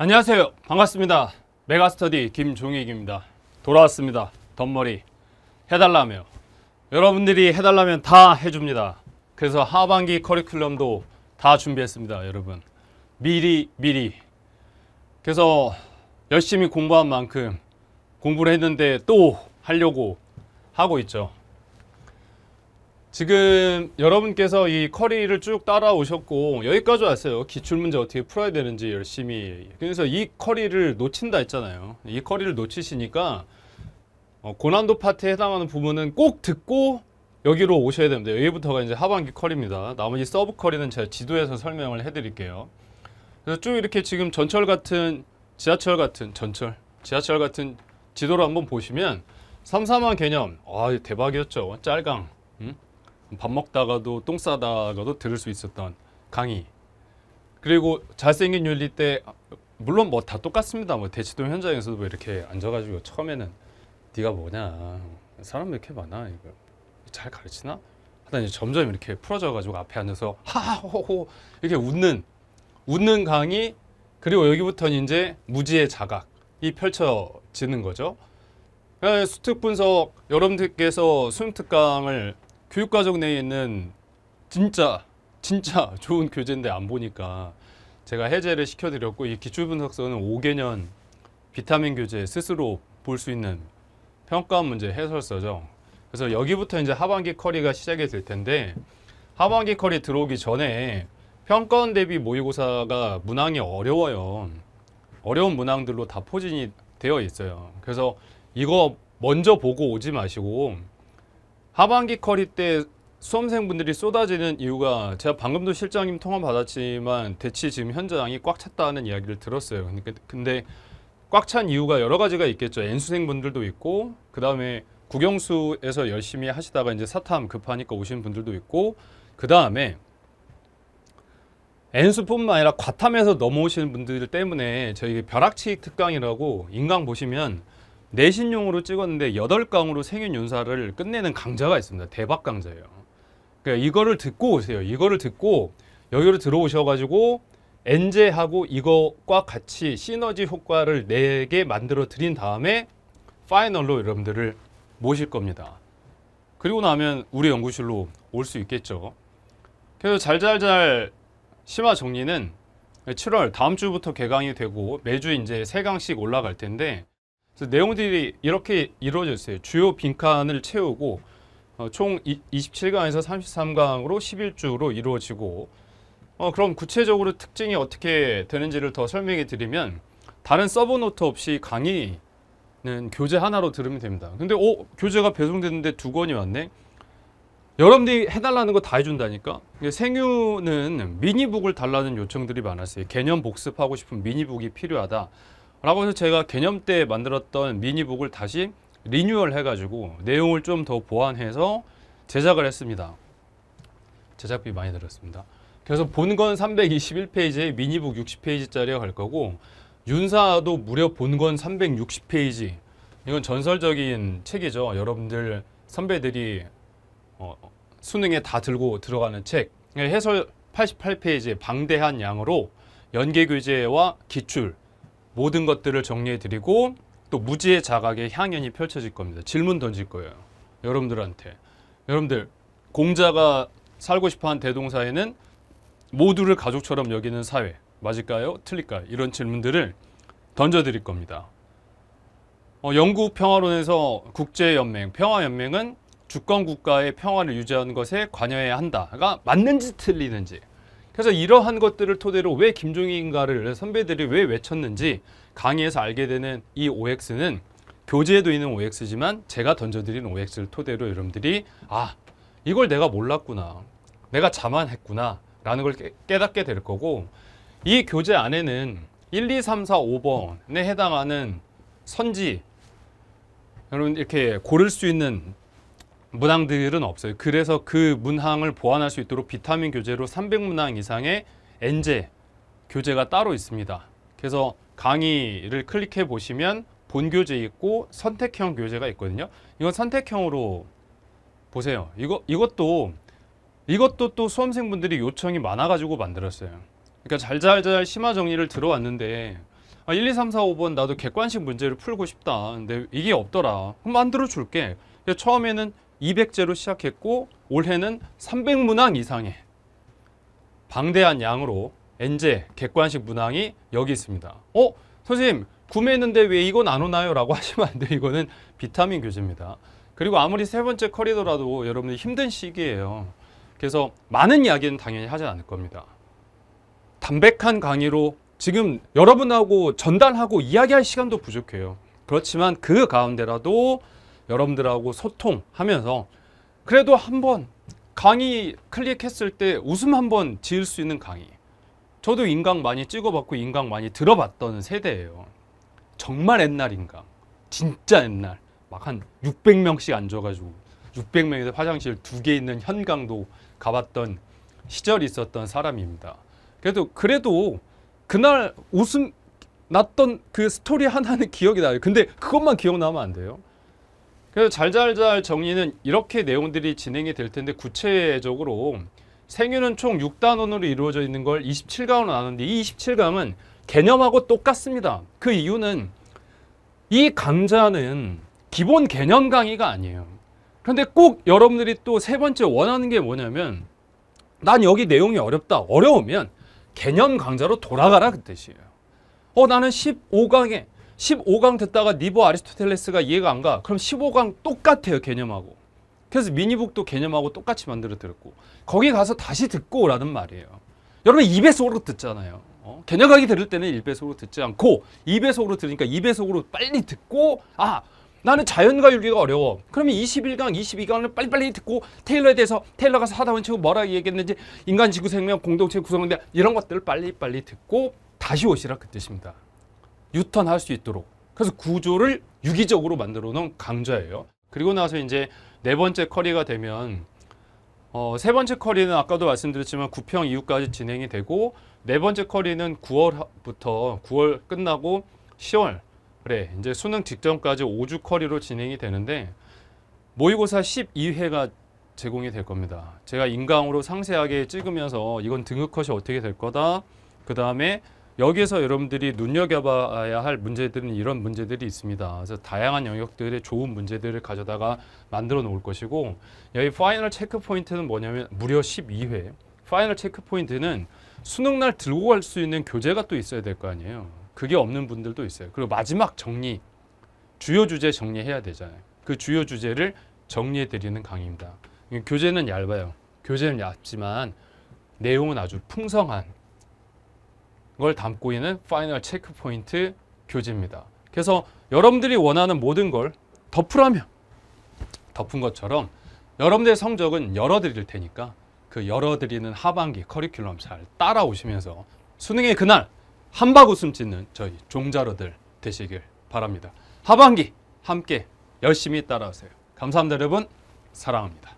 안녕하세요. 반갑습니다. 메가스터디 김종익입니다. 돌아왔습니다. 덧머리 해달라며 여러분들이 해달라면 다 해줍니다. 그래서 하반기 커리큘럼도 다 준비했습니다. 여러분 미리 미리 그래서 열심히 공부한 만큼 공부를 했는데 또 하려고 하고 있죠. 지금 여러분께서 이 커리를 쭉 따라오셨고 여기까지 왔어요. 기출 문제 어떻게 풀어야 되는지 열심히. 그래서 이 커리를 놓친다 했잖아요. 이 커리를 놓치시니까 어, 고난도 파트에 해당하는 부분은 꼭 듣고 여기로 오셔야 됩니다. 여기부터가 이제 하반기 커리입니다. 나머지 서브 커리는 제가 지도에서 설명을 해드릴게요. 그래서 쭉 이렇게 지금 전철 같은 지하철 같은 전철, 지하철 같은 지도를 한번 보시면 삼삼한 개념, 아 대박이었죠. 짤강. 밥 먹다가도 똥 싸다가도 들을 수 있었던 강의. 그리고 잘생긴 윤리 때 물론 뭐 다 똑같습니다. 뭐 대치동 현장에서도 뭐 이렇게 앉아가지고 처음에는 네가 뭐냐 사람 이렇게 많아 이거 잘 가르치나? 하다 이제 점점 이렇게 풀어져가지고 앞에 앉아서 하호호 하 이렇게 웃는 웃는 강의 그리고 여기부터는 이제 무지의 자각이 펼쳐지는 거죠. 예, 수특 분석 여러분들께서 수능 특강을 교육과정 내에 있는 진짜 진짜 좋은 교재인데 안 보니까 제가 해제를 시켜드렸고 이 기출분석서는 5개년 비타민 교재 스스로 볼 수 있는 평가 문제 해설서죠. 그래서 여기부터 이제 하반기 커리가 시작이 될 텐데 하반기 커리 들어오기 전에 평가원 대비 모의고사가 문항이 어려워요. 어려운 문항들로 다 포진이 되어 있어요. 그래서 이거 먼저 보고 오지 마시고 하반기 커리 때 수험생분들이 쏟아지는 이유가 제가 방금도 실장님 통화 받았지만 대체 지금 현장이 꽉 찼다는 이야기를 들었어요. 그러니까 근데 꽉 찬 이유가 여러 가지가 있겠죠. N수생분들도 있고 그다음에 국영수에서 열심히 하시다가 이제 사탐 급하니까 오신 분들도 있고 그다음에 N수뿐만 아니라 과탐에서 넘어오시는 분들 때문에 저희 벼락치 기 특강이라고 인강 보시면 내신용으로 찍었는데 8강으로 생윤윤사를 끝내는 강좌가 있습니다. 대박 강좌예요. 그러니까 이거를 듣고 오세요. 이거를 듣고 여기로 들어오셔가지고 엔제하고 이거과 같이 시너지 효과를 4개 만들어 드린 다음에 파이널로 여러분들을 모실 겁니다. 그리고 나면 우리 연구실로 올 수 있겠죠. 그래서 잘 잘잘 심화 정리는 7월 다음 주부터 개강이 되고 매주 이제 3강씩 올라갈 텐데 그래서 내용들이 이렇게 이루어져 있어요. 주요 빈칸을 채우고 어, 총 27강에서 33강으로 11주로 이루어지고 어, 그럼 구체적으로 특징이 어떻게 되는지를 더 설명해 드리면 다른 서브노트 없이 강의는 교재 하나로 들으면 됩니다. 근데 어, 교재가 배송됐는데 두 권이 왔네? 여러분들이 해달라는 거 다 해준다니까? 생유는 미니북을 달라는 요청들이 많았어요. 개념 복습하고 싶은 미니북이 필요하다. 라고 해서 제가 개념 때 만들었던 미니북을 다시 리뉴얼 해가지고 내용을 좀 더 보완해서 제작을 했습니다. 제작비 많이 들었습니다. 그래서 본건 321페이지에 미니북 60페이지짜리가 갈 거고 윤사도 무려 본건 360페이지 이건 전설적인 책이죠. 여러분들 선배들이 어, 수능에 다 들고 들어가는 책 해설 88페이지의 방대한 양으로 연계교재와 기출 모든 것들을 정리해드리고 또 무지의 자각의 향연이 펼쳐질 겁니다. 질문 던질 거예요. 여러분들한테. 여러분들 공자가 살고 싶어한 대동사에는 모두를 가족처럼 여기는 사회 맞을까요? 틀릴까요? 이런 질문들을 던져드릴 겁니다. 어, 영국 평화론에서 국제연맹, 평화연맹은 주권국가의 평화를 유지하는 것에 관여해야 한다가 맞는지 틀리는지 그래서 이러한 것들을 토대로 왜 김종인가를 선배들이 왜 외쳤는지 강의에서 알게 되는 이 OX는 교재에도 있는 OX지만 제가 던져드린 OX를 토대로 여러분들이 아 이걸 내가 몰랐구나 내가 자만했구나 라는 걸 깨닫게 될 거고 이 교재 안에는 1, 2, 3, 4, 5번에 해당하는 선지 여러분 이렇게 고를 수 있는 문항들은 없어요. 그래서 그 문항을 보완할 수 있도록 비타민 교재로 300문항 이상의 엔제 교재가 따로 있습니다. 그래서 강의를 클릭해 보시면 본 교재 있고 선택형 교재가 있거든요. 이건 선택형으로 보세요. 이거 이것도 이것도 또 수험생분들이 요청이 많아가지고 만들었어요. 그러니까 잘잘잘 심화 정리를 들어왔는데 1, 2, 3, 4, 5번 나도 객관식 문제를 풀고 싶다. 근데 이게 없더라. 그럼 만들어 줄게. 처음에는 200제로 시작했고 올해는 300문항 이상의 방대한 양으로 엔제 객관식 문항이 여기 있습니다. 어? 선생님 구매했는데 왜 이건 안 오나요? 라고 하시면 안 돼요. 이거는 비타민 교재입니다. 그리고 아무리 세 번째 컬이더라도 여러분 힘든 시기예요. 그래서 많은 이야기는 당연히 하지 않을 겁니다. 담백한 강의로 지금 여러분하고 전달하고 이야기할 시간도 부족해요. 그렇지만 그 가운데라도 여러분들하고 소통하면서 그래도 한 번 강의 클릭했을 때 웃음 한 번 지을 수 있는 강의 저도 인강 많이 찍어봤고 인강 많이 들어봤던 세대예요 정말 옛날 인강 진짜 옛날 막 한 600명씩 앉아가지고 600명에서 화장실 두 개 있는 현강도 가봤던 시절이 있었던 사람입니다 그래도 그래도 그날 웃음 났던 그 스토리 하나는 기억이 나요 근데 그것만 기억나면 안 돼요 그래서 잘잘잘 정리는 이렇게 내용들이 진행이 될 텐데 구체적으로 생유는 총 6단원으로 이루어져 있는 걸 27강으로 나눴는데 이 27강은 개념하고 똑같습니다. 그 이유는 이 강좌는 기본 개념 강의가 아니에요. 그런데 꼭 여러분들이 또 세 번째 원하는 게 뭐냐면 난 여기 내용이 어렵다. 어려우면 개념 강좌로 돌아가라 그 뜻이에요. 어 나는 15강에 15강 듣다가 니버 아리스토텔레스가 이해가 안 가. 그럼 15강 똑같아요, 개념하고. 그래서 미니북도 개념하고 똑같이 만들어 드렸고 거기 가서 다시 듣고 오라는 말이에요. 여러분 2배속으로 듣잖아요. 어? 개념하기 들을 때는 1배속으로 듣지 않고 2배속으로 들으니까 2배속으로 빨리 듣고 아 나는 자연과 윤리가 어려워. 그러면 21강, 22강을 빨리빨리 듣고 테일러에 대해서 테일러가 사다원 치고 뭐라 얘기했는지 인간 지구 생명 공동체 구성된 이런 것들을 빨리빨리 듣고 다시 오시라 그 뜻입니다. 유턴할 수 있도록 그래서 구조를 유기적으로 만들어 놓은 강좌예요. 그리고 나서 이제 네 번째 커리가 되면 어, 세 번째 커리는 아까도 말씀드렸지만 구평 이후까지 진행이 되고 네 번째 커리는 9월부터 9월 끝나고 10월 그래 이제 수능 직전까지 5주 커리로 진행이 되는데 모의고사 12회가 제공이 될 겁니다. 제가 인강으로 상세하게 찍으면서 이건 등급컷이 어떻게 될 거다. 그 다음에 여기에서 여러분들이 눈여겨봐야 할 문제들은 이런 문제들이 있습니다. 그래서 다양한 영역들의 좋은 문제들을 가져다가 만들어 놓을 것이고 여기 파이널 체크 포인트는 뭐냐면 무려 12회 파이널 체크 포인트는 수능 날 들고 갈 수 있는 교재가 또 있어야 될 거 아니에요. 그게 없는 분들도 있어요. 그리고 마지막 정리 주요 주제 정리해야 되잖아요. 그 주요 주제를 정리해 드리는 강의입니다. 교재는 얇아요. 교재는 얇지만 내용은 아주 풍성한 걸 담고 있는 파이널 체크포인트 교재입니다. 그래서 여러분들이 원하는 모든 걸 덮으라면 덮은 것처럼 여러분들의 성적은 열어드릴 테니까 그 열어드리는 하반기 커리큘럼 잘 따라오시면서 수능의 그날 한박 웃음 짓는 저희 종자로들 되시길 바랍니다. 하반기 함께 열심히 따라오세요. 감사합니다 여러분 사랑합니다.